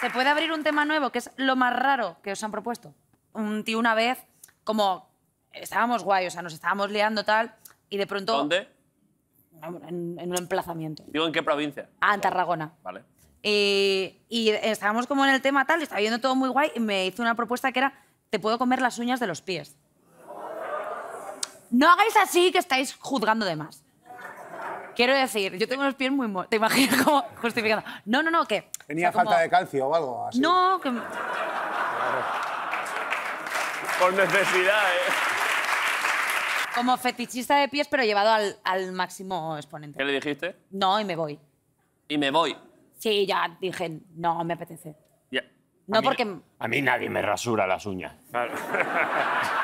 ¿Se puede abrir un tema nuevo? que es lo más raro que os han propuesto? Un tío una vez, como estábamos guay, o sea, nos estábamos liando tal, y de pronto... ¿Dónde? En, un emplazamiento. Digo, ¿en qué provincia? Ah, en Tarragona. Vale. Y, estábamos como en el tema tal, y estaba viendo todo muy guay, y me hizo una propuesta que era, te puedo comer las uñas de los pies. No hagáis así que estáis juzgando de más. Quiero decir, yo tengo los pies muy Te imaginas como justificando. No, no, no, ¿qué? ¿Tenía falta de calcio o algo así? No, que. Por necesidad, ¿eh? Como fetichista de pies, pero llevado al, máximo exponente. ¿Qué le dijiste? No, y me voy. ¿Y me voy? Sí, ya dije, no, me apetece. Ya. No porque. A mí nadie me rasura las uñas.